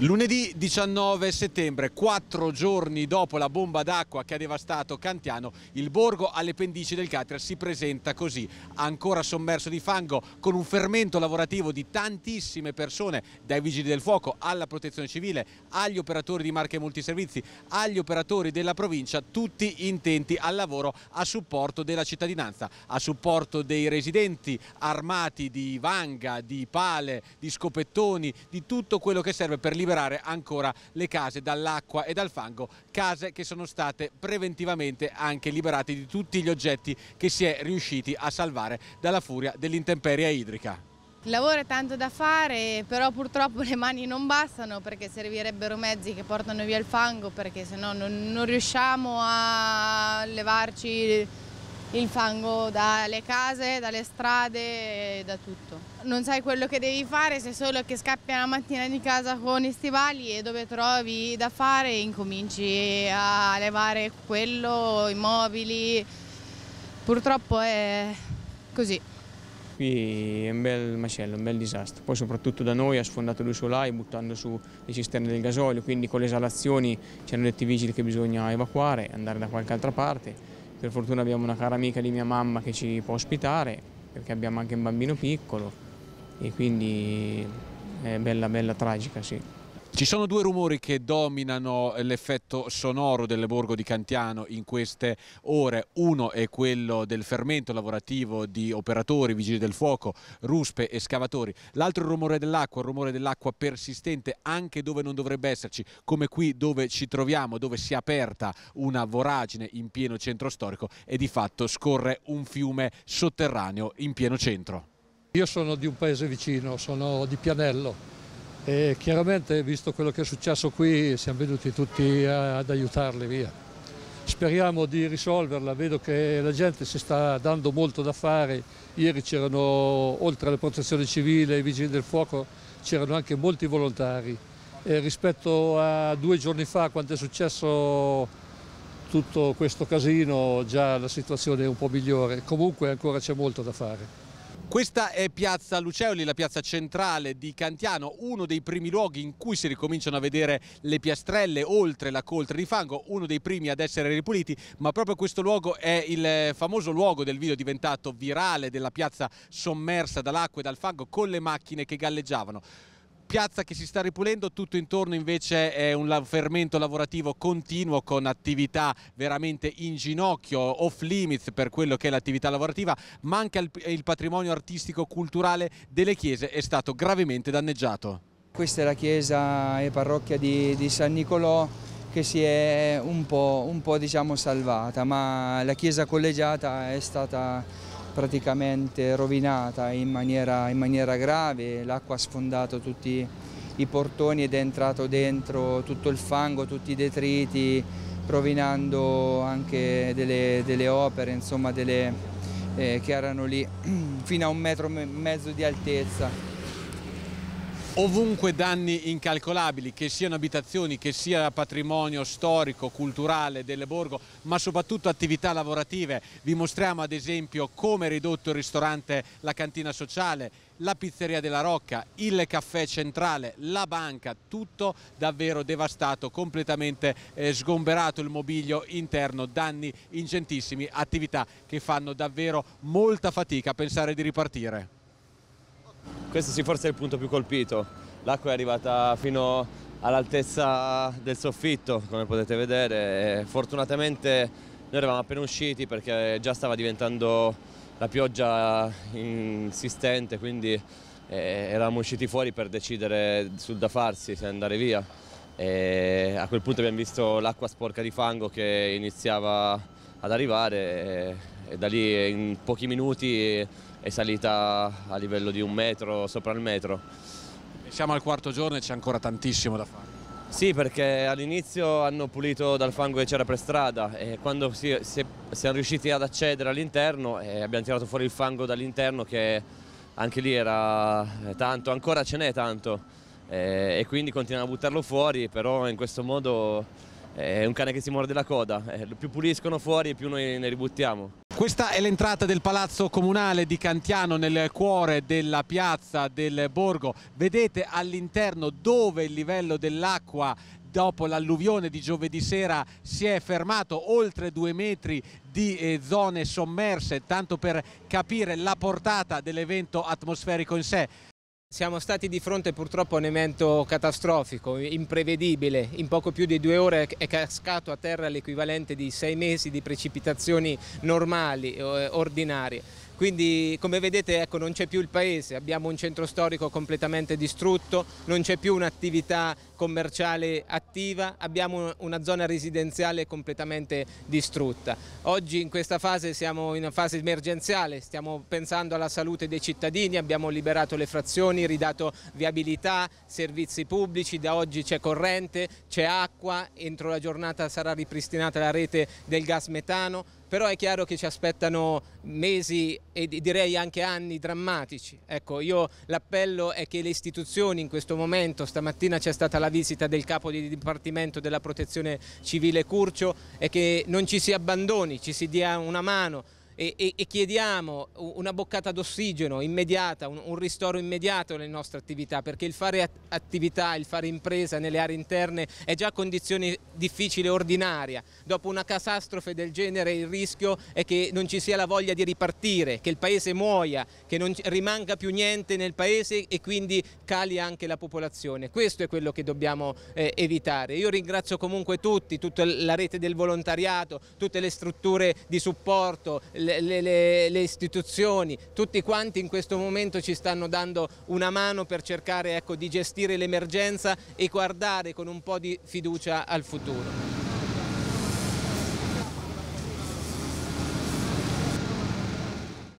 Lunedì 19 settembre, quattro giorni dopo la bomba d'acqua che ha devastato Cantiano, il borgo alle pendici del Catria si presenta così, ancora sommerso di fango, con un fermento lavorativo di tantissime persone, dai vigili del fuoco alla protezione civile, agli operatori di marche multiservizi, agli operatori della provincia, tutti intenti al lavoro a supporto della cittadinanza, a supporto dei residenti armati di vanga, di pale, di scopettoni, di tutto quello che serve per liberare liberare ancora le case dall'acqua e dal fango, case che sono state preventivamente anche liberate di tutti gli oggetti che si è riusciti a salvare dalla furia dell'intemperia idrica. Il lavoro è tanto da fare, però purtroppo le mani non bastano perché servirebbero mezzi che portano via il fango perché sennò non, non riusciamo a levarci il fango dalle case, dalle strade e da tutto. Non sai quello che devi fare se solo che scappi la mattina di casa con i stivali e dove trovi da fare incominci a levare quello, i mobili. Purtroppo è così. Qui è un bel macello, un bel disastro. Poi soprattutto da noi ha sfondato due solai buttando su le cisterne del gasolio, quindi con le esalazioni ci hanno detto i vigili che bisogna evacuare, andare da qualche altra parte per fortuna abbiamo una cara amica di mia mamma che ci può ospitare, perché abbiamo anche un bambino piccolo e quindi è bella bella tragica, sì. Ci sono due rumori che dominano l'effetto sonoro del borgo di Cantiano in queste ore. Uno è quello del fermento lavorativo di operatori, vigili del fuoco, ruspe e scavatori. L'altro è il rumore dell'acqua, il rumore dell'acqua persistente anche dove non dovrebbe esserci, come qui dove ci troviamo, dove si è aperta una voragine in pieno centro storico e di fatto scorre un fiume sotterraneo in pieno centro. Io sono di un paese vicino, sono di Pianello e chiaramente visto quello che è successo qui siamo venuti tutti ad aiutarli via. Speriamo di risolverla, vedo che la gente si sta dando molto da fare, ieri c'erano oltre alla protezione civile e ai vigili del fuoco c'erano anche molti volontari e rispetto a due giorni fa quando è successo tutto questo casino già la situazione è un po' migliore, comunque ancora c'è molto da fare. Questa è Piazza Luceoli, la piazza centrale di Cantiano, uno dei primi luoghi in cui si ricominciano a vedere le piastrelle oltre la coltre di fango, uno dei primi ad essere ripuliti, ma proprio questo luogo è il famoso luogo del video diventato virale della piazza sommersa dall'acqua e dal fango con le macchine che galleggiavano piazza che si sta ripulendo, tutto intorno invece è un fermento lavorativo continuo con attività veramente in ginocchio, off limits per quello che è l'attività lavorativa, ma anche il patrimonio artistico-culturale delle chiese è stato gravemente danneggiato. Questa è la chiesa e parrocchia di, di San Nicolò che si è un po', un po' diciamo salvata, ma la chiesa collegiata è stata praticamente rovinata in maniera, in maniera grave, l'acqua ha sfondato tutti i portoni ed è entrato dentro tutto il fango, tutti i detriti, rovinando anche delle, delle opere insomma, delle, eh, che erano lì fino a un metro e mezzo di altezza ovunque danni incalcolabili, che siano abitazioni, che sia patrimonio storico, culturale del borgo, ma soprattutto attività lavorative. Vi mostriamo ad esempio come è ridotto il ristorante La Cantina Sociale, la pizzeria della Rocca, il caffè centrale, la banca, tutto davvero devastato, completamente eh, sgomberato il mobilio interno, danni ingentissimi, attività che fanno davvero molta fatica a pensare di ripartire. Questo sì forse è il punto più colpito. L'acqua è arrivata fino all'altezza del soffitto, come potete vedere. E fortunatamente noi eravamo appena usciti perché già stava diventando la pioggia insistente, quindi eh, eravamo usciti fuori per decidere sul da farsi, se andare via. E a quel punto abbiamo visto l'acqua sporca di fango che iniziava ad arrivare e, e da lì in pochi minuti è salita a livello di un metro, sopra il metro. Siamo al quarto giorno e c'è ancora tantissimo da fare. Sì, perché all'inizio hanno pulito dal fango che c'era per strada e quando si, si, siamo riusciti ad accedere all'interno eh, abbiamo tirato fuori il fango dall'interno che anche lì era tanto, ancora ce n'è tanto eh, e quindi continuiamo a buttarlo fuori, però in questo modo è un cane che si morde la coda, eh, più puliscono fuori più noi ne ributtiamo. Questa è l'entrata del palazzo comunale di Cantiano nel cuore della piazza del Borgo. Vedete all'interno dove il livello dell'acqua dopo l'alluvione di giovedì sera si è fermato oltre due metri di eh, zone sommerse, tanto per capire la portata dell'evento atmosferico in sé. Siamo stati di fronte purtroppo a un evento catastrofico, imprevedibile. In poco più di due ore è cascato a terra l'equivalente di sei mesi di precipitazioni normali, eh, ordinarie. Quindi come vedete ecco, non c'è più il paese, abbiamo un centro storico completamente distrutto, non c'è più un'attività commerciale attiva, abbiamo una zona residenziale completamente distrutta. Oggi in questa fase siamo in una fase emergenziale, stiamo pensando alla salute dei cittadini, abbiamo liberato le frazioni, ridato viabilità, servizi pubblici, da oggi c'è corrente, c'è acqua, entro la giornata sarà ripristinata la rete del gas metano, però è chiaro che ci aspettano mesi e direi anche anni drammatici. Ecco, io l'appello è che le istituzioni in questo momento, stamattina c'è stata la visita del capo di Dipartimento della Protezione Civile Curcio e che non ci si abbandoni, ci si dia una mano, e, e, e chiediamo una boccata d'ossigeno immediata, un, un, ristoro immediato alle nostre attività perché il fare attività, il fare impresa nelle aree interne è già condizione difficile ordinaria. Dopo una catastrofe del genere il rischio è che non ci sia la voglia di ripartire, che il paese muoia, che non rimanga più niente nel paese e quindi cali anche la popolazione. Questo è quello che dobbiamo eh, evitare. Io ringrazio comunque tutti, tutta la rete del volontariato, tutte le strutture di supporto, le, le, le, istituzioni, tutti quanti in questo momento ci stanno dando una mano per cercare ecco, di gestire l'emergenza e guardare con un po' di fiducia al futuro.